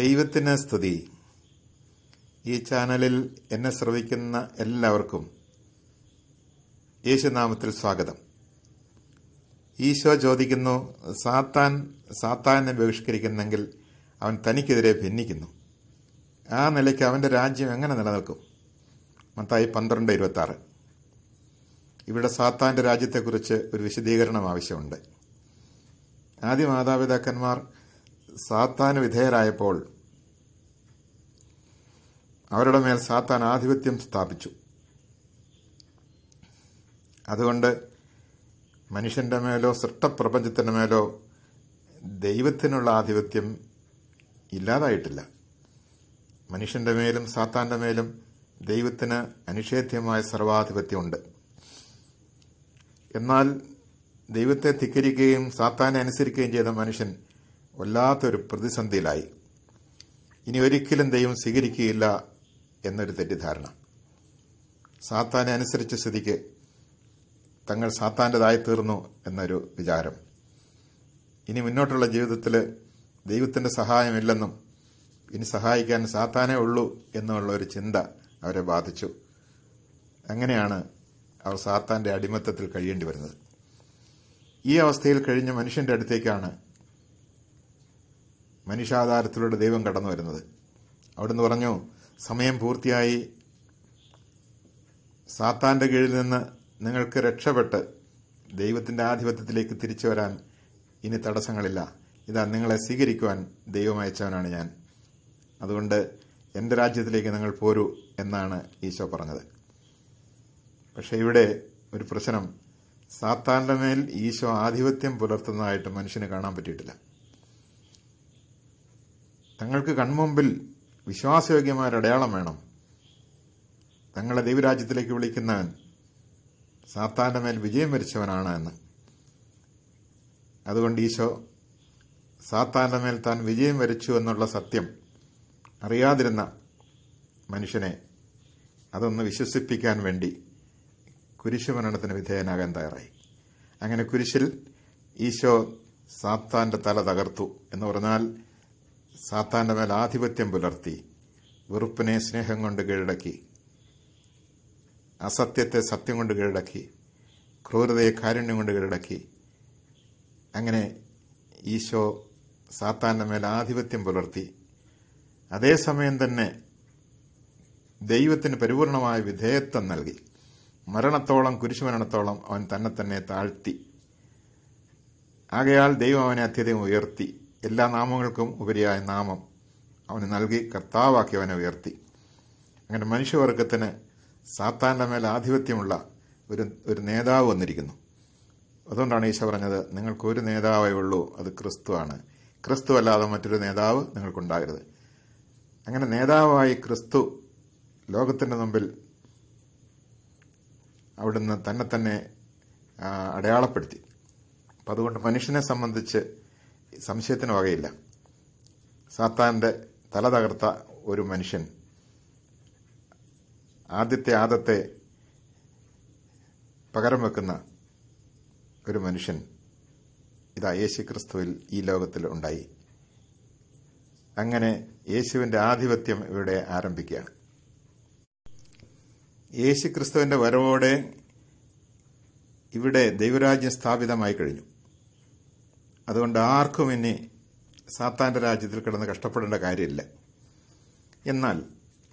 ദൈവത്തിന് സ്തുതി ഈ ചാനലിൽ എന്നെ ശ്രവിക്കുന്ന എല്ലാവർക്കും യേശുനാമത്തിൽ സ്വാഗതം ഈശോ ചോദിക്കുന്നു സാത്താൻ സാത്താനെ ബഹിഷ്കരിക്കുന്നെങ്കിൽ അവൻ തനിക്കെതിരെ ഭിന്നിക്കുന്നു ആ നിലയ്ക്ക് അവൻ്റെ രാജ്യം എങ്ങനെ നിലനിൽക്കും മത്തായി പന്ത്രണ്ട് ഇരുപത്തി ആറ് ഇവിടെ സാത്താന്റെ രാജ്യത്തെക്കുറിച്ച് ഒരു വിശദീകരണം ആവശ്യമുണ്ട് ആദ്യ മാതാപിതാക്കന്മാർ സാത്താന് വിധേയരായപ്പോൾ അവരുടെ മേൽ സാത്താൻ ആധിപത്യം സ്ഥാപിച്ചു അതുകൊണ്ട് മനുഷ്യന്റെ മേലോ സൃഷ്ടപ്രപഞ്ചത്തിന്റെ മേലോ ദൈവത്തിനുള്ള ആധിപത്യം ഇല്ലാതായിട്ടില്ല മനുഷ്യന്റെ മേലും സാത്താന്റെ മേലും ദൈവത്തിന് അനിഷേധ്യമായ സർവാധിപത്യമുണ്ട് എന്നാൽ ദൈവത്തെ ധിക്കരിക്കുകയും സാത്താനെ അനുസരിക്കുകയും ചെയ്ത മനുഷ്യൻ വല്ലാത്തൊരു പ്രതിസന്ധിയിലായി ഇനി ഒരിക്കലും ദൈവം സ്വീകരിക്കുകയില്ല എന്നൊരു തെറ്റിദ്ധാരണ സാത്താനെ അനുസരിച്ച സ്ഥിതിക്ക് തങ്ങൾ സാത്താൻ്റെതായി തീർന്നു എന്നൊരു വിചാരം ഇനി മുന്നോട്ടുള്ള ജീവിതത്തിൽ ദൈവത്തിൻ്റെ സഹായമില്ലെന്നും ഇനി സഹായിക്കാൻ സാത്താനേ ഉള്ളൂ എന്നുള്ള ഒരു ചിന്ത അവരെ ബാധിച്ചു അങ്ങനെയാണ് അവർ സാത്താന്റെ അടിമത്തത്തിൽ കഴിയേണ്ടി വരുന്നത് ഈ അവസ്ഥയിൽ കഴിഞ്ഞ മനുഷ്യന്റെ അടുത്തേക്കാണ് മനുഷ്യാധാരത്തിലൂടെ ദൈവം കടന്നു വരുന്നത് അവിടുന്ന് പറഞ്ഞു സമയം പൂർത്തിയായി സാത്താന്റെ കീഴിൽ നിന്ന് നിങ്ങൾക്ക് രക്ഷപ്പെട്ട് ദൈവത്തിൻ്റെ ആധിപത്യത്തിലേക്ക് തിരിച്ചു വരാൻ ഇനി തടസ്സങ്ങളില്ല ഇതാ നിങ്ങളെ സ്വീകരിക്കുവാൻ ദൈവം അയച്ചവനാണ് ഞാൻ അതുകൊണ്ട് എൻ്റെ രാജ്യത്തിലേക്ക് നിങ്ങൾ പോരൂ എന്നാണ് ഈശോ പറഞ്ഞത് പക്ഷേ ഇവിടെ ഒരു പ്രശ്നം സാത്താൻ്റെ മേൽ ഈശോ ആധിപത്യം പുലർത്തുന്നതായിട്ട് മനുഷ്യന് കാണാൻ പറ്റിയിട്ടില്ല തങ്ങൾക്ക് കൺമുമ്പിൽ വിശ്വാസയോഗ്യമായ ഒരു അടയാളം വേണം തങ്ങളെ ദൈവരാജ്യത്തിലേക്ക് വിളിക്കുന്ന സാത്താന്റെ മേൽ വിജയം വരിച്ചവനാണ് എന്ന് അതുകൊണ്ട് ഈശോ സാത്താന്റെ മേൽ താൻ വിജയം വരിച്ചു എന്നുള്ള സത്യം അറിയാതിരുന്ന മനുഷ്യനെ അതൊന്ന് വിശ്വസിപ്പിക്കാൻ വേണ്ടി കുരിശുമരണത്തിന് വിധേയനാകാൻ തയ്യാറായി അങ്ങനെ കുരിശിൽ ഈശോ സാത്താന്റെ തല തകർത്തു എന്ന് പറഞ്ഞാൽ സാത്താന്റെ മേൽ ആധിപത്യം പുലർത്തി വെറുപ്പിനെ സ്നേഹം കൊണ്ട് കീഴടക്കി അസത്യത്തെ സത്യം കൊണ്ട് കീഴടക്കി ക്രൂരതയെ കാരുണ്യം കൊണ്ട് കീഴടക്കി അങ്ങനെ ഈശോ സാത്താന്റെ മേൽ ആധിപത്യം പുലർത്തി അതേസമയം തന്നെ ദൈവത്തിന് പരിപൂർണമായ വിധേയത്വം നൽകി മരണത്തോളം കുരിശുമരണത്തോളം അവൻ തന്നെ തന്നെ താഴ്ത്തി ആകയാൽ ദൈവം അവനെ അത്യധികം ഉയർത്തി എല്ലാ നാമങ്ങൾക്കും ഉപരിയായ നാമം അവന് നൽകി കർത്താവാക്കി അവനെ ഉയർത്തി അങ്ങനെ മനുഷ്യവർഗത്തിന് സാത്താൻ്റെ മേൽ ആധിപത്യമുള്ള ഒരു ഒരു നേതാവ് വന്നിരിക്കുന്നു അതുകൊണ്ടാണ് ഈശോ പറഞ്ഞത് നിങ്ങൾക്ക് ഒരു നേതാവേ ഉള്ളൂ അത് ക്രിസ്തുവാണ് ക്രിസ്തു അല്ലാതെ മറ്റൊരു നേതാവ് നിങ്ങൾക്കുണ്ടാകരുത് അങ്ങനെ നേതാവായി ക്രിസ്തു ലോകത്തിൻ്റെ മുമ്പിൽ അവിടുന്ന് തന്നെ തന്നെ അടയാളപ്പെടുത്തി അപ്പം അതുകൊണ്ട് മനുഷ്യനെ സംബന്ധിച്ച് സംശയത്തിന് വകയില്ല സാത്താന്റെ തല തകർത്ത ഒരു മനുഷ്യൻ ആദ്യത്തെ ആദത്തെ പകരം വെക്കുന്ന ഒരു മനുഷ്യൻ ഇതാ യേശു ക്രിസ്തുവിൽ ഈ ലോകത്തിൽ ഉണ്ടായി അങ്ങനെ യേശുവിന്റെ ആധിപത്യം ഇവിടെ ആരംഭിക്കുകയാണ് യേശു ക്രിസ്തുവിന്റെ വരവോടെ ഇവിടെ ദൈവരാജ്യം സ്ഥാപിതമായി കഴിഞ്ഞു അതുകൊണ്ട് ആർക്കും ഇനി സാത്താൻ്റെ രാജ്യത്തിൽ കിടന്ന് കഷ്ടപ്പെടേണ്ട കാര്യമില്ല എന്നാൽ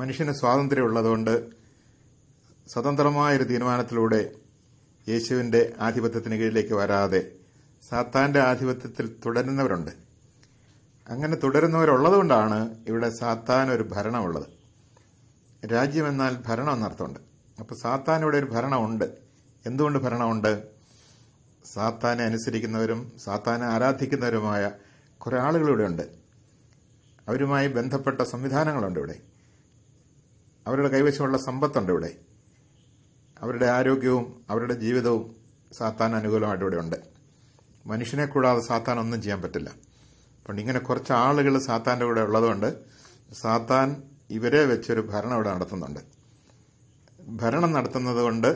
മനുഷ്യന് സ്വാതന്ത്ര്യമുള്ളതുകൊണ്ട് സ്വതന്ത്രമായൊരു തീരുമാനത്തിലൂടെ യേശുവിൻ്റെ ആധിപത്യത്തിന് കീഴിലേക്ക് വരാതെ സാത്താൻ്റെ ആധിപത്യത്തിൽ തുടരുന്നവരുണ്ട് അങ്ങനെ തുടരുന്നവരുള്ളതുകൊണ്ടാണ് ഇവിടെ സാത്താൻ ഒരു ഭരണമുള്ളത് രാജ്യമെന്നാൽ ഭരണം എന്നർത്ഥമുണ്ട് അപ്പോൾ സാത്താൻ ഇവിടെ ഒരു ഭരണമുണ്ട് എന്തുകൊണ്ട് ഭരണമുണ്ട് സാത്താനെ അനുസരിക്കുന്നവരും സാത്താനെ ആരാധിക്കുന്നവരുമായ കുറെ ആളുകൾ ഉണ്ട് അവരുമായി ബന്ധപ്പെട്ട സംവിധാനങ്ങളുണ്ട് ഇവിടെ അവരുടെ കൈവശമുള്ള സമ്പത്തുണ്ട് ഇവിടെ അവരുടെ ആരോഗ്യവും അവരുടെ ജീവിതവും സാത്താൻ അനുകൂലമായിട്ട് ഇവിടെ ഉണ്ട് മനുഷ്യനെ കൂടാതെ സാത്താൻ ഒന്നും ചെയ്യാൻ പറ്റില്ല അതുകൊണ്ട് ഇങ്ങനെ കുറച്ച് ആളുകൾ സാത്താൻ്റെ കൂടെ ഉള്ളതുകൊണ്ട് സാത്താൻ ഇവരെ വെച്ചൊരു ഭരണം ഇവിടെ നടത്തുന്നുണ്ട് ഭരണം നടത്തുന്നത് കൊണ്ട്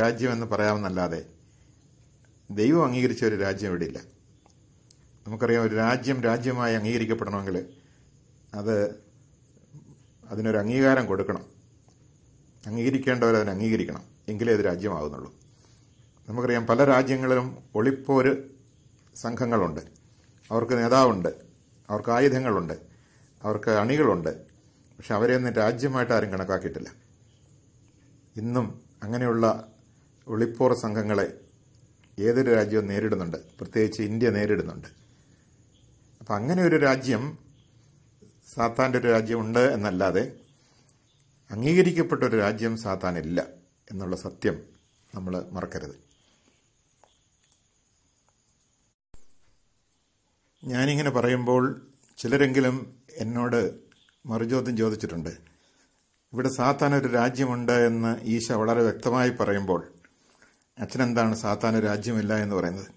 രാജ്യമെന്ന് പറയാമെന്നല്ലാതെ ദൈവം അംഗീകരിച്ച ഒരു രാജ്യം ഇവിടെ ഇല്ല നമുക്കറിയാം ഒരു രാജ്യം രാജ്യമായി അംഗീകരിക്കപ്പെടണമെങ്കിൽ അത് അതിനൊരു അംഗീകാരം കൊടുക്കണം അംഗീകരിക്കേണ്ടവർ അംഗീകരിക്കണം എങ്കിലേ അത് രാജ്യമാകുന്നുള്ളൂ നമുക്കറിയാം പല രാജ്യങ്ങളിലും ഒളിപ്പോര് സംഘങ്ങളുണ്ട് അവർക്ക് നേതാവുണ്ട് അവർക്ക് ആയുധങ്ങളുണ്ട് അവർക്ക് അണികളുണ്ട് പക്ഷെ അവരെയൊന്നും രാജ്യമായിട്ട് ആരും കണക്കാക്കിയിട്ടില്ല ഇന്നും അങ്ങനെയുള്ള ഒളിപ്പോർ സംഘങ്ങളെ ഏതൊരു രാജ്യവും നേരിടുന്നുണ്ട് പ്രത്യേകിച്ച് ഇന്ത്യ നേരിടുന്നുണ്ട് അപ്പം അങ്ങനെ ഒരു രാജ്യം സാത്താൻ്റെ ഒരു രാജ്യമുണ്ട് എന്നല്ലാതെ അംഗീകരിക്കപ്പെട്ട ഒരു രാജ്യം സാത്താനില്ല എന്നുള്ള സത്യം നമ്മൾ മറക്കരുത് ഞാനിങ്ങനെ പറയുമ്പോൾ ചിലരെങ്കിലും എന്നോട് മറുചോദ്യം ചോദിച്ചിട്ടുണ്ട് ഇവിടെ സാത്താൻ ഒരു രാജ്യമുണ്ട് എന്ന് ഈശ വളരെ വ്യക്തമായി പറയുമ്പോൾ അച്ഛനെന്താണ് സാത്താന് രാജ്യമില്ല എന്ന് പറയുന്നത്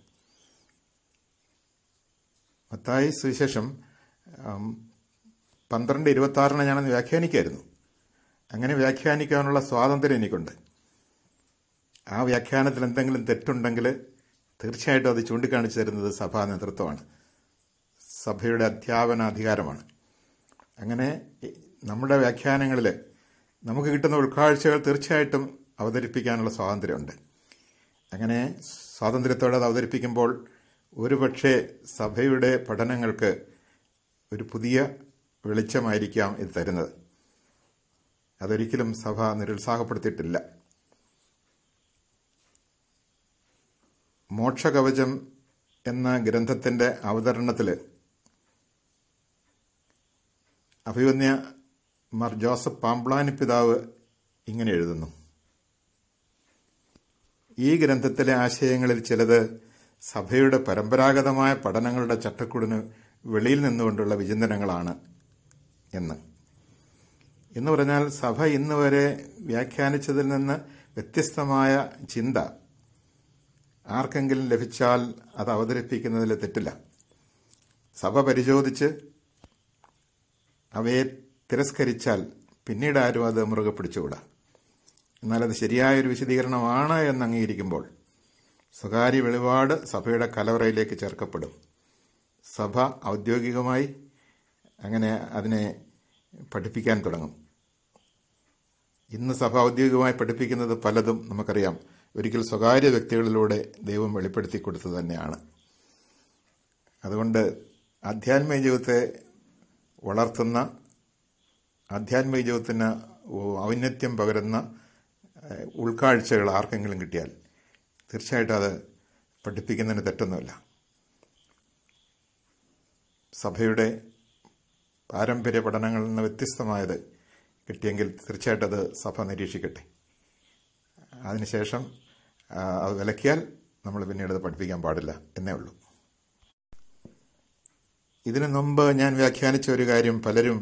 മത്തായി സുവിശേഷം പന്ത്രണ്ട് ഇരുപത്തി ആറിനെ ഞാനന്ന് വ്യാഖ്യാനിക്കായിരുന്നു അങ്ങനെ വ്യാഖ്യാനിക്കാനുള്ള സ്വാതന്ത്ര്യം എനിക്കുണ്ട് ആ വ്യാഖ്യാനത്തിൽ എന്തെങ്കിലും തെറ്റുണ്ടെങ്കിൽ തീർച്ചയായിട്ടും അത് ചൂണ്ടിക്കാണിച്ചു തരുന്നത് സഭാ നേതൃത്വമാണ് സഭയുടെ അധ്യാപന അധികാരമാണ് അങ്ങനെ നമ്മുടെ വ്യാഖ്യാനങ്ങളിൽ നമുക്ക് കിട്ടുന്ന ഉൾക്കാഴ്ചകൾ തീർച്ചയായിട്ടും അവതരിപ്പിക്കാനുള്ള സ്വാതന്ത്ര്യമുണ്ട് അങ്ങനെ സ്വാതന്ത്ര്യത്തോടെ അത് അവതരിപ്പിക്കുമ്പോൾ ഒരുപക്ഷെ സഭയുടെ പഠനങ്ങൾക്ക് ഒരു പുതിയ വെളിച്ചമായിരിക്കാം ഇത് തരുന്നത് അതൊരിക്കലും സഭ നിരുത്സാഹപ്പെടുത്തിയിട്ടില്ല മോക്ഷകവചം എന്ന ഗ്രന്ഥത്തിൻ്റെ അവതരണത്തിൽ അഭിവന്യ മാർ ജോസഫ് പാമ്പ്ലാനി പിതാവ് ഇങ്ങനെ എഴുതുന്നു ഈ ഗ്രന്ഥത്തിലെ ആശയങ്ങളിൽ ചിലത് സഭയുടെ പരമ്പരാഗതമായ പഠനങ്ങളുടെ ചട്ടക്കൂടിന് വെളിയിൽ നിന്നുകൊണ്ടുള്ള വിചിന്തനങ്ങളാണ് എന്ന് എന്ന് പറഞ്ഞാൽ സഭ ഇന്ന് വരെ വ്യാഖ്യാനിച്ചതിൽ നിന്ന് വ്യത്യസ്തമായ ചിന്ത ആർക്കെങ്കിലും ലഭിച്ചാൽ അത് അവതരിപ്പിക്കുന്നതിൽ തെറ്റില്ല സഭ പരിശോധിച്ച് അവയെ തിരസ്കരിച്ചാൽ പിന്നീട് ആരും അത് മുറുകെ പിടിച്ചുകൂടാ എന്നാലത് ശരിയായൊരു വിശദീകരണമാണ് എന്ന് അംഗീകരിക്കുമ്പോൾ സ്വകാര്യ വെളിപാട് സഭയുടെ കലവറയിലേക്ക് ചേർക്കപ്പെടും സഭ ഔദ്യോഗികമായി അങ്ങനെ അതിനെ പഠിപ്പിക്കാൻ തുടങ്ങും ഇന്ന് സഭ ഔദ്യോഗികമായി പഠിപ്പിക്കുന്നത് പലതും നമുക്കറിയാം ഒരിക്കൽ സ്വകാര്യ വ്യക്തികളിലൂടെ ദൈവം വെളിപ്പെടുത്തി കൊടുത്തു തന്നെയാണ് അതുകൊണ്ട് ആധ്യാത്മിക ജീവിതത്തെ വളർത്തുന്ന ആധ്യാത്മിക ജീവിതത്തിന് ഔന്നത്യം പകരുന്ന ഉൾക്കാഴ്ചകൾ ആർക്കെങ്കിലും കിട്ടിയാൽ തീർച്ചയായിട്ടും അത് പഠിപ്പിക്കുന്നതിന് തെറ്റൊന്നുമില്ല സഭയുടെ പാരമ്പര്യ പഠനങ്ങളിൽ നിന്ന് വ്യത്യസ്തമായത് കിട്ടിയെങ്കിൽ തീർച്ചയായിട്ടും അത് സഭ നിരീക്ഷിക്കട്ടെ അതിനുശേഷം അത് വിലക്കിയാൽ നമ്മൾ പിന്നീട് അത് പഠിപ്പിക്കാൻ പാടില്ല എന്നേ ഉള്ളൂ ഇതിനു മുമ്പ് ഞാൻ വ്യാഖ്യാനിച്ച ഒരു കാര്യം പലരും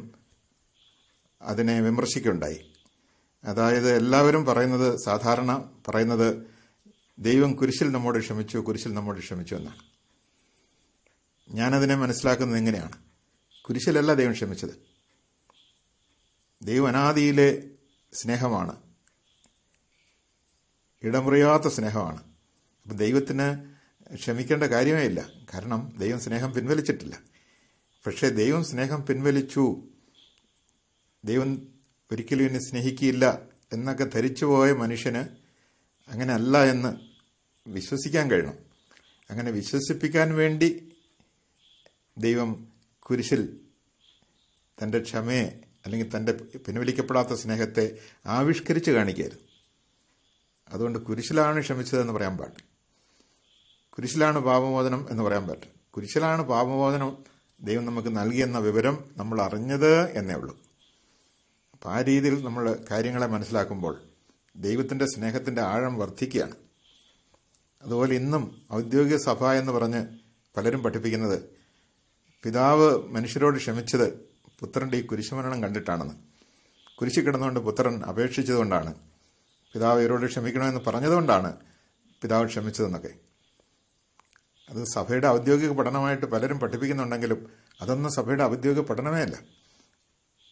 അതിനെ വിമർശിക്കുകയുണ്ടായി അതായത് എല്ലാവരും പറയുന്നത് സാധാരണ പറയുന്നത് ദൈവം കുരിശിൽ നമ്മോട് ക്ഷമിച്ചു കുരിശിൽ നമ്മോട് ക്ഷമിച്ചു എന്നാണ് ഞാനതിനെ മനസ്സിലാക്കുന്നത് എങ്ങനെയാണ് കുരിശിലല്ല ദൈവം ക്ഷമിച്ചത് ദൈവം അനാദിയിലെ സ്നേഹമാണ് ഇടമുറിയാത്ത സ്നേഹമാണ് അപ്പം ദൈവത്തിന് ക്ഷമിക്കേണ്ട കാര്യമേ ഇല്ല കാരണം ദൈവം സ്നേഹം പിൻവലിച്ചിട്ടില്ല പക്ഷേ ദൈവം സ്നേഹം പിൻവലിച്ചു ദൈവം ഒരിക്കലും എന്നെ സ്നേഹിക്കില്ല എന്നൊക്കെ ധരിച്ചുപോയ മനുഷ്യന് അങ്ങനെ അല്ല എന്ന് വിശ്വസിക്കാൻ കഴിയണം അങ്ങനെ വിശ്വസിപ്പിക്കാൻ വേണ്ടി ദൈവം കുരിശിൽ തൻ്റെ ക്ഷമയെ അല്ലെങ്കിൽ തൻ്റെ പിൻവലിക്കപ്പെടാത്ത സ്നേഹത്തെ ആവിഷ്കരിച്ച് കാണിക്കുകയായിരുന്നു അതുകൊണ്ട് കുരിശിലാണ് ക്ഷമിച്ചതെന്ന് പറയാൻ പാടില്ല കുരിശിലാണ് പാപമോചനം എന്ന് പറയാൻ പറ്റും കുരിശിലാണ് പാപമോചനം ദൈവം നമുക്ക് നൽകിയെന്ന വിവരം നമ്മൾ അറിഞ്ഞത് എന്നേ ഉള്ളൂ അപ്പം ആ രീതിയിൽ നമ്മൾ കാര്യങ്ങളെ മനസ്സിലാക്കുമ്പോൾ ദൈവത്തിൻ്റെ സ്നേഹത്തിൻ്റെ ആഴം വർദ്ധിക്കുകയാണ് അതുപോലെ ഇന്നും ഔദ്യോഗിക സഭ എന്ന് പറഞ്ഞ് പലരും പഠിപ്പിക്കുന്നത് പിതാവ് മനുഷ്യരോട് ക്ഷമിച്ചത് പുത്രൻ്റെ ഈ കുരിശുമരണം കണ്ടിട്ടാണെന്ന് കുരിശി കിടന്നുകൊണ്ട് പുത്രൻ അപേക്ഷിച്ചതുകൊണ്ടാണ് പിതാവ് ഇവരോട് ക്ഷമിക്കണമെന്ന് പറഞ്ഞതുകൊണ്ടാണ് പിതാവ് ക്ഷമിച്ചതെന്നൊക്കെ അത് സഭയുടെ ഔദ്യോഗിക പഠനമായിട്ട് പലരും പഠിപ്പിക്കുന്നുണ്ടെങ്കിലും അതൊന്നും സഭയുടെ ഔദ്യോഗിക പഠനമേ അല്ല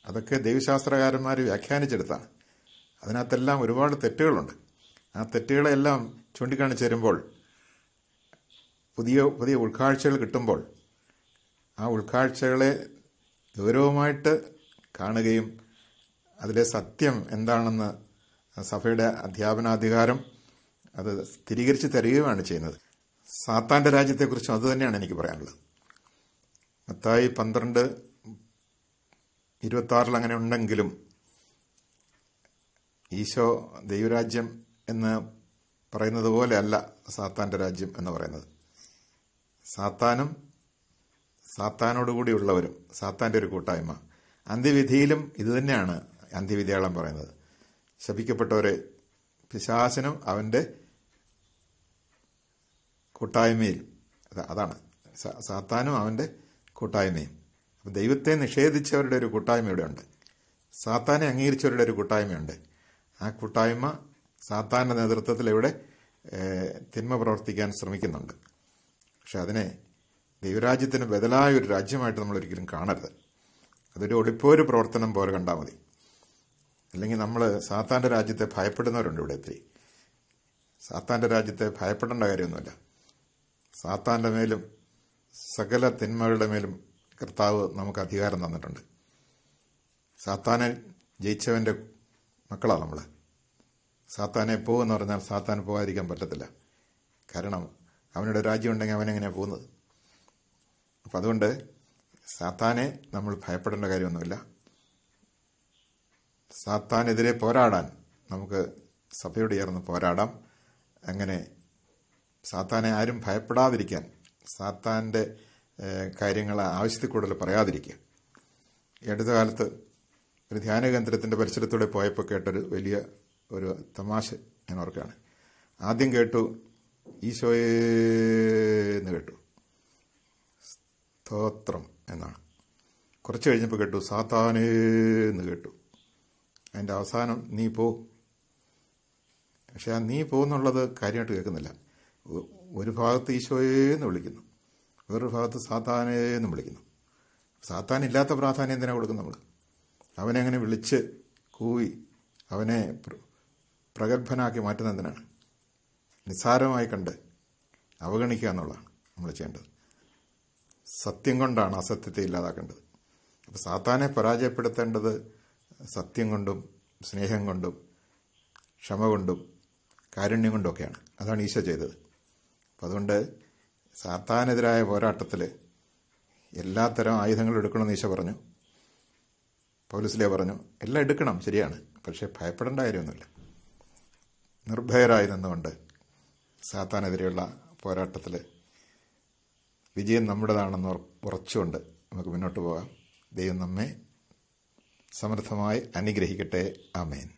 അതൊക്കെ ദൈവശാസ്ത്രകാരന്മാർ വ്യാഖ്യാനിച്ചെടുത്താണ് അതിനകത്തെല്ലാം ഒരുപാട് തെറ്റുകളുണ്ട് ആ തെറ്റുകളെല്ലാം ചൂണ്ടിക്കാണിച്ച് തരുമ്പോൾ പുതിയ പുതിയ ഉൾക്കാഴ്ചകൾ കിട്ടുമ്പോൾ ആ ഉൾക്കാഴ്ചകളെ ഗൗരവമായിട്ട് കാണുകയും അതിലെ സത്യം എന്താണെന്ന് സഭയുടെ അധ്യാപനാധികാരം അത് സ്ഥിരീകരിച്ച് തരികയുമാണ് ചെയ്യുന്നത് സാത്താൻ്റെ രാജ്യത്തെക്കുറിച്ചും അതുതന്നെയാണ് എനിക്ക് പറയാനുള്ളത് മത്തായി പന്ത്രണ്ട് ഇരുപത്തി അങ്ങനെ ഉണ്ടെങ്കിലും ഈശോ ദൈവരാജ്യം എന്ന് പറയുന്നത് പോലെ അല്ല സാത്താൻ്റെ രാജ്യം എന്ന് പറയുന്നത് സാത്താനും സാത്താനോടുകൂടിയുള്ളവരും സാത്താൻ്റെ ഒരു കൂട്ടായ്മ അന്ത്യവിധിയിലും ഇത് തന്നെയാണ് അന്ത്യവിധിയാളം പറയുന്നത് ശപിക്കപ്പെട്ടവരെ പിശാസിനും അവൻ്റെ കൂട്ടായ്മയിൽ അതാണ് സാത്താനും അവൻ്റെ കൂട്ടായ്മയും ദൈവത്തെ നിഷേധിച്ചവരുടെ ഒരു കൂട്ടായ്മ ഇവിടെ ഉണ്ട് സാത്താനെ അംഗീകരിച്ചവരുടെ ഒരു കൂട്ടായ്മയുണ്ട് ആ കൂട്ടായ്മ സാത്താന്റെ നേതൃത്വത്തിൽ ഇവിടെ തിന്മ പ്രവർത്തിക്കാൻ ശ്രമിക്കുന്നുണ്ട് പക്ഷെ അതിനെ ദൈവരാജ്യത്തിന് ബദലായ ഒരു രാജ്യമായിട്ട് നമ്മൾ ഒരിക്കലും കാണരുത് അതൊരു ഒളിപ്പോര് പ്രവർത്തനം പോലെ കണ്ടാൽ മതി അല്ലെങ്കിൽ നമ്മൾ സാത്താന്റെ രാജ്യത്തെ ഭയപ്പെടുന്നവരുണ്ട് ഇവിടെ ഒത്തിരി സാത്താന്റെ രാജ്യത്തെ ഭയപ്പെടേണ്ട കാര്യമൊന്നുമില്ല സാത്താന്റെ മേലും സകല തിന്മകളുടെ മേലും കർത്താവ് നമുക്ക് അധികാരം തന്നിട്ടുണ്ട് സാത്താനെ ജയിച്ചവൻ്റെ മക്കളാണ് നമ്മൾ സാത്താനെ പോകുമെന്ന് പറഞ്ഞാൽ സാത്താൻ പോകാതിരിക്കാൻ പറ്റത്തില്ല കാരണം അവനുടെ രാജ്യം ഉണ്ടെങ്കിൽ അവനെങ്ങനെയാണ് പോകുന്നത് അപ്പം അതുകൊണ്ട് സാത്താനെ നമ്മൾ ഭയപ്പെടേണ്ട കാര്യമൊന്നുമില്ല സാത്താനെതിരെ പോരാടാൻ നമുക്ക് സഭയോട് ചേർന്ന് പോരാടാം അങ്ങനെ സാത്താനെ ആരും ഭയപ്പെടാതിരിക്കാൻ സാത്താൻ്റെ കാര്യങ്ങൾ ആവശ്യത്തിൽ കൂടുതൽ പറയാതിരിക്കുക ഈ കാലത്ത് ഒരു ധ്യാന കേന്ദ്രത്തിൻ്റെ പരിസരത്തൂടെ പോയപ്പോൾ കേട്ടൊരു വലിയ ഒരു തമാശ ഞാൻ ഓർക്കുകയാണ് ആദ്യം കേട്ടു ഈശോയെ എന്ന് കേട്ടു സ്തോത്രം എന്നാണ് കുറച്ച് കഴിഞ്ഞപ്പോൾ കേട്ടു സാത്താനേ എന്ന് കേട്ടു അതിൻ്റെ അവസാനം നീ പോ പക്ഷെ ആ നീ പോകുന്നുള്ളത് കാര്യമായിട്ട് കേൾക്കുന്നില്ല ഒരു ഭാഗത്ത് ഈശോയെ എന്ന് വിളിക്കുന്നു വേറൊരു ഭാഗത്ത് സാത്താനേ എന്ന് വിളിക്കുന്നു സാത്താൻ ഇല്ലാത്ത പ്രാധാന്യം എന്തിനാണ് കൊടുക്കുന്നത് നമ്മൾ അവനെ അങ്ങനെ വിളിച്ച് കൂവി അവനെ പ്രഗത്ഭനാക്കി മാറ്റുന്ന എന്തിനാണ് നിസ്സാരമായി കണ്ട് അവഗണിക്കുക എന്നുള്ളതാണ് നമ്മൾ ചെയ്യേണ്ടത് സത്യം കൊണ്ടാണ് അസത്യത്തെ ഇല്ലാതാക്കേണ്ടത് അപ്പോൾ സാത്താനെ പരാജയപ്പെടുത്തേണ്ടത് സത്യം കൊണ്ടും സ്നേഹം കൊണ്ടും ക്ഷമ കൊണ്ടും കാരുണ്യം ഒക്കെയാണ് അതാണ് ഈശോ ചെയ്തത് അപ്പം അതുകൊണ്ട് സാത്താനെതിരായ പോരാട്ടത്തിൽ എല്ലാത്തരം ആയുധങ്ങളും എടുക്കണമെന്ന് ഈശോ പറഞ്ഞു പോലീസിലെ പറഞ്ഞു എല്ലാം എടുക്കണം ശരിയാണ് പക്ഷേ ഭയപ്പെടേണ്ട കാര്യമൊന്നുമില്ല നിർഭയരായി നിന്നുകൊണ്ട് സാത്താനെതിരെയുള്ള പോരാട്ടത്തിൽ വിജയം നമ്മുടേതാണെന്ന് ഉറച്ചുകൊണ്ട് നമുക്ക് മുന്നോട്ട് പോകാം ദൈവം നമ്മെ സമർത്ഥമായി അനുഗ്രഹിക്കട്ടെ ആമേൻ